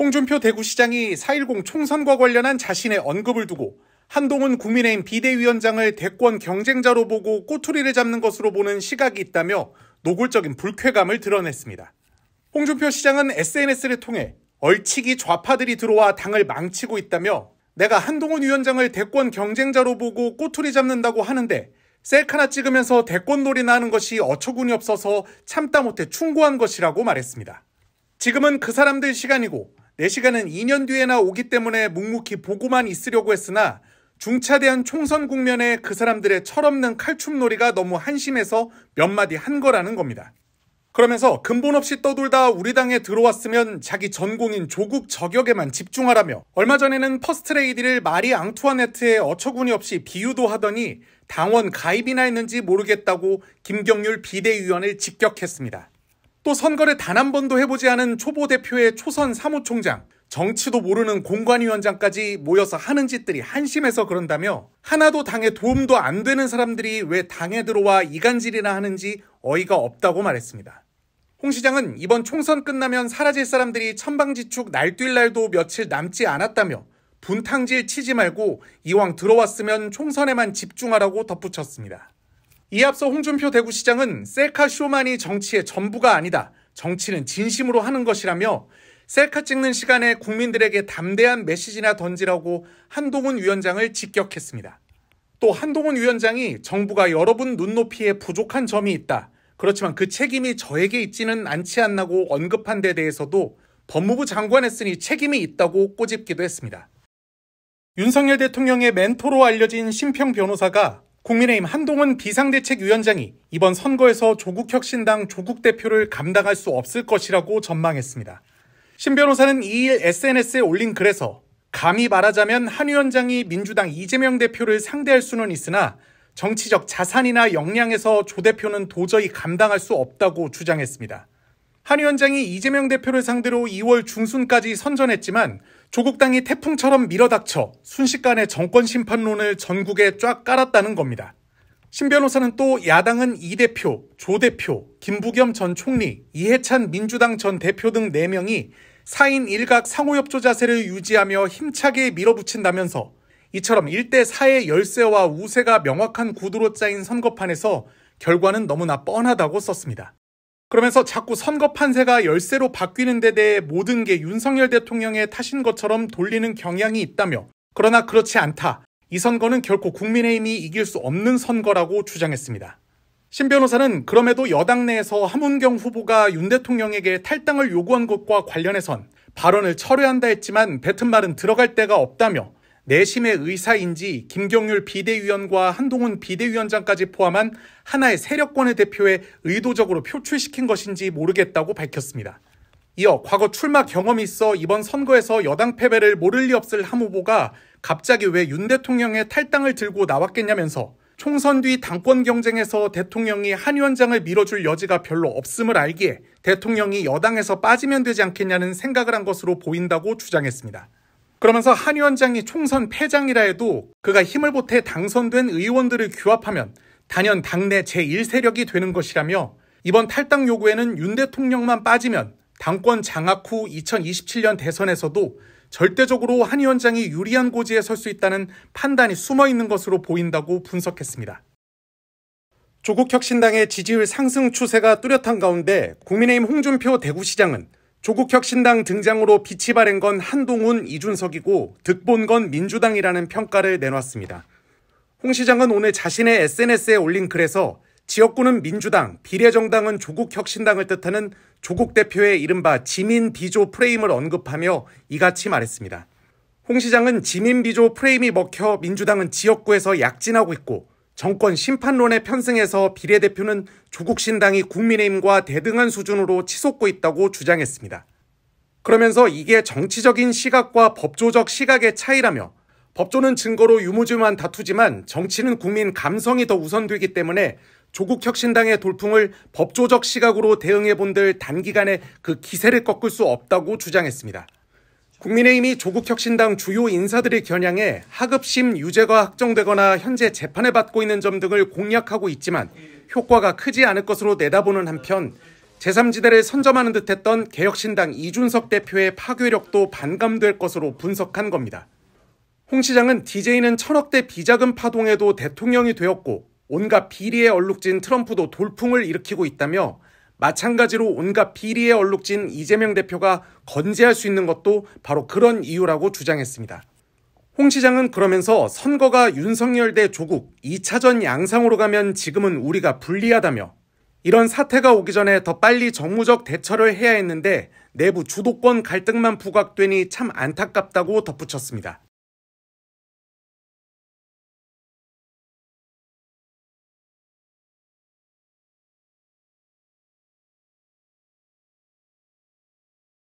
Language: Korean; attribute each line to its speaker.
Speaker 1: 홍준표 대구시장이 4.10 총선과 관련한 자신의 언급을 두고 한동훈 국민의힘 비대위원장을 대권 경쟁자로 보고 꼬투리를 잡는 것으로 보는 시각이 있다며 노골적인 불쾌감을 드러냈습니다. 홍준표 시장은 SNS를 통해 얼치기 좌파들이 들어와 당을 망치고 있다며 내가 한동훈 위원장을 대권 경쟁자로 보고 꼬투리 잡는다고 하는데 셀카나 찍으면서 대권놀이나 하는 것이 어처구니 없어서 참다 못해 충고한 것이라고 말했습니다. 지금은 그 사람들 시간이고 내시간은 2년 뒤에나 오기 때문에 묵묵히 보고만 있으려고 했으나 중차대한 총선 국면에 그 사람들의 철없는 칼춤놀이가 너무 한심해서 몇 마디 한 거라는 겁니다. 그러면서 근본 없이 떠돌다 우리 당에 들어왔으면 자기 전공인 조국 저격에만 집중하라며 얼마 전에는 퍼스트레이디를 마리 앙투아네트에 어처구니 없이 비유도 하더니 당원 가입이나 했는지 모르겠다고 김경률 비대위원을 직격했습니다. 또 선거를 단 한 번도 해보지 않은 초보 대표의 초선 사무총장, 정치도 모르는 공관위원장까지 모여서 하는 짓들이 한심해서 그런다며 하나도 당에 도움도 안 되는 사람들이 왜 당에 들어와 이간질이나 하는지 어이가 없다고 말했습니다. 홍 시장은 이번 총선 끝나면 사라질 사람들이 천방지축 날뛸 날도 며칠 남지 않았다며 분탕질 치지 말고 이왕 들어왔으면 총선에만 집중하라고 덧붙였습니다. 이 앞서 홍준표 대구시장은 셀카 쇼만이 정치의 전부가 아니다. 정치는 진심으로 하는 것이라며 셀카 찍는 시간에 국민들에게 담대한 메시지나 던지라고 한동훈 위원장을 직격했습니다. 또 한동훈 위원장이 정부가 여러분 눈높이에 부족한 점이 있다. 그렇지만 그 책임이 저에게 있지는 않지 않나고 언급한 데 대해서도 법무부 장관했으니 책임이 있다고 꼬집기도 했습니다. 윤석열 대통령의 멘토로 알려진 심평 변호사가 국민의힘 한동훈 비상대책위원장이 이번 선거에서 조국 혁신당 조국 대표를 감당할 수 없을 것이라고 전망했습니다. 신 변호사는 2일 SNS에 올린 글에서 감히 말하자면 한 위원장이 민주당 이재명 대표를 상대할 수는 있으나 정치적 자산이나 역량에서 조 대표는 도저히 감당할 수 없다고 주장했습니다. 한 위원장이 이재명 대표를 상대로 2월 중순까지 선전했지만 조국당이 태풍처럼 밀어닥쳐 순식간에 정권 심판론을 전국에 쫙 깔았다는 겁니다. 신 변호사는 또 야당은 이 대표, 조 대표, 김부겸 전 총리, 이해찬 민주당 전 대표 등 4명이 4인 일각 상호협조 자세를 유지하며 힘차게 밀어붙인다면서 이처럼 1대4의 열세와 우세가 명확한 구도로 짜인 선거판에서 결과는 너무나 뻔하다고 썼습니다. 그러면서 자꾸 선거 판세가 열세로 바뀌는 데 대해 모든 게 윤석열 대통령의 탓인 것처럼 돌리는 경향이 있다며 그러나 그렇지 않다. 이 선거는 결코 국민의힘이 이길 수 없는 선거라고 주장했습니다. 신 변호사는 그럼에도 여당 내에서 함은경 후보가 윤 대통령에게 탈당을 요구한 것과 관련해선 발언을 철회한다 했지만 뱉은 말은 들어갈 데가 없다며 내심의 의사인지 김경률 비대위원과 한동훈 비대위원장까지 포함한 하나의 세력권의 대표에 의도적으로 표출시킨 것인지 모르겠다고 밝혔습니다. 이어 과거 출마 경험이 있어 이번 선거에서 여당 패배를 모를 리 없을 함 후보가 갑자기 왜 윤 대통령의 탈당을 들고 나왔겠냐면서 총선 뒤 당권 경쟁에서 대통령이 한 위원장을 밀어줄 여지가 별로 없음을 알기에 대통령이 여당에서 빠지면 되지 않겠냐는 생각을 한 것으로 보인다고 주장했습니다. 그러면서 한 위원장이 총선 패장이라 해도 그가 힘을 보태 당선된 의원들을 규합하면 단연 당내 제1세력이 되는 것이라며 이번 탈당 요구에는 윤 대통령만 빠지면 당권 장악 후 2027년 대선에서도 절대적으로 한 위원장이 유리한 고지에 설 수 있다는 판단이 숨어 있는 것으로 보인다고 분석했습니다. 조국 혁신당의 지지율 상승 추세가 뚜렷한 가운데 국민의힘 홍준표 대구시장은 조국혁 신당 등장으로 빛이 바한건 한동훈, 이준석이고 득본 건 민주당이라는 평가를 내놨습니다. 홍 시장은 오늘 자신의 SNS에 올린 글에서 지역구는 민주당, 비례정당은 조국혁 신당을 뜻하는 조국 대표의 이른바 지민 비조 프레임을 언급하며 이같이 말했습니다. 홍 시장은 지민 비조 프레임이 먹혀 민주당은 지역구에서 약진하고 있고 정권 심판론에 편승해서 비례대표는 조국 신당이 국민의힘과 대등한 수준으로 치솟고 있다고 주장했습니다. 그러면서 이게 정치적인 시각과 법조적 시각의 차이라며 법조는 증거로 유무죄만 다투지만 정치는 국민 감성이 더 우선되기 때문에 조국 혁신당의 돌풍을 법조적 시각으로 대응해 본들 단기간에 그 기세를 꺾을 수 없다고 주장했습니다. 국민의힘이 조국 혁신당 주요 인사들이 겨냥해 하급심 유죄가 확정되거나 현재 재판에 받고 있는 점 등을 공략하고 있지만 효과가 크지 않을 것으로 내다보는 한편 제3지대를 선점하는 듯했던 개혁신당 이준석 대표의 파괴력도 반감될 것으로 분석한 겁니다. 홍 시장은 DJ는 천억대 비자금 파동에도 대통령이 되었고 온갖 비리에 얼룩진 트럼프도 돌풍을 일으키고 있다며 마찬가지로 온갖 비리에 얼룩진 이재명 대표가 건재할 수 있는 것도 바로 그런 이유라고 주장했습니다. 홍 시장은 그러면서 선거가 윤석열 대 조국 2차전 양상으로 가면 지금은 우리가 불리하다며 이런 사태가 오기 전에 더 빨리 정무적 대처를 해야 했는데 내부 주도권 갈등만 부각되니 참 안타깝다고 덧붙였습니다.